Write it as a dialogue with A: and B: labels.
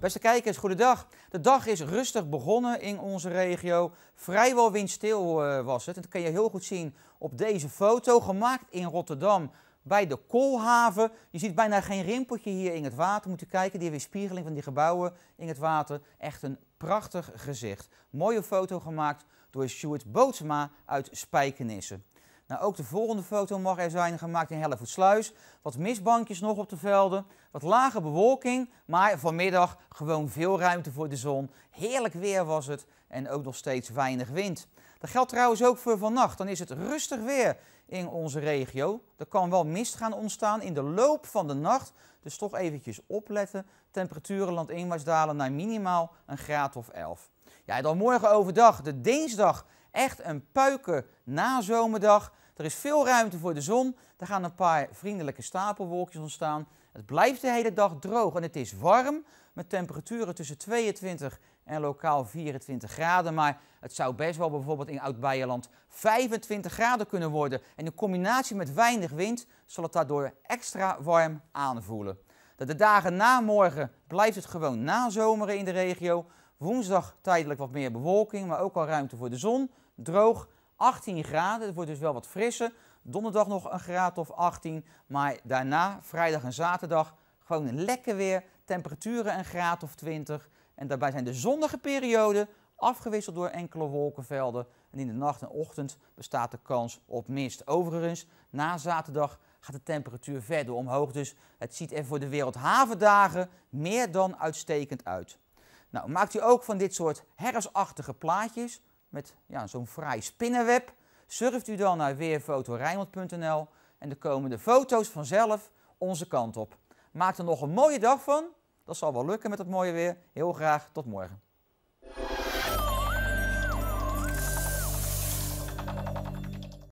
A: Beste kijkers, goedendag. De dag is rustig begonnen in onze regio. Vrijwel windstil eh, was het. En dat kan je heel goed zien op deze foto, gemaakt in Rotterdam bij de Koolhaven. Je ziet bijna geen rimpeltje hier in het water. Moet je kijken, die weerspiegeling van die gebouwen in het water. Echt een prachtig gezicht. Mooie foto gemaakt door Stuart Bootsma uit spijkenissen. Nou, ook de volgende foto mag er zijn, gemaakt in Hellevoetsluis. Wat mistbankjes nog op de velden, wat lage bewolking, maar vanmiddag gewoon veel ruimte voor de zon. Heerlijk weer was het en ook nog steeds weinig wind. Dat geldt trouwens ook voor vannacht. Dan is het rustig weer in onze regio. Er kan wel mist gaan ontstaan in de loop van de nacht. Dus toch eventjes opletten. Temperaturen landinwaarts dalen naar minimaal een graad of 11. Ja, dan morgen overdag, de dinsdag, echt een puiken nazomerdag. Er is veel ruimte voor de zon. Er gaan een paar vriendelijke stapelwolkjes ontstaan. Het blijft de hele dag droog en het is warm met temperaturen tussen 22 en lokaal 24 graden. Maar het zou best wel bijvoorbeeld in Oud-Beierland 25 graden kunnen worden. En in combinatie met weinig wind zal het daardoor extra warm aanvoelen. De dagen na morgen blijft het gewoon nazomeren in de regio. Woensdag tijdelijk wat meer bewolking, maar ook al ruimte voor de zon. Droog, 18 graden. Het wordt dus wel wat frisser. Donderdag nog een graad of 18. Maar daarna, vrijdag en zaterdag, gewoon lekker weer. Temperaturen een graad of 20. En daarbij zijn de zonnige perioden afgewisseld door enkele wolkenvelden. En in de nacht en ochtend bestaat de kans op mist. Overigens, na zaterdag gaat de temperatuur verder omhoog. Dus het ziet er voor de Wereldhavendagen meer dan uitstekend uit. Nou, maakt u ook van dit soort hersachtige plaatjes met ja, zo'n fraai spinnenweb. Surft u dan naar weerfotorijnmond.nl en dan komen de foto's vanzelf onze kant op. Maak er nog een mooie dag van. Dat zal wel lukken met het mooie weer. Heel graag tot morgen.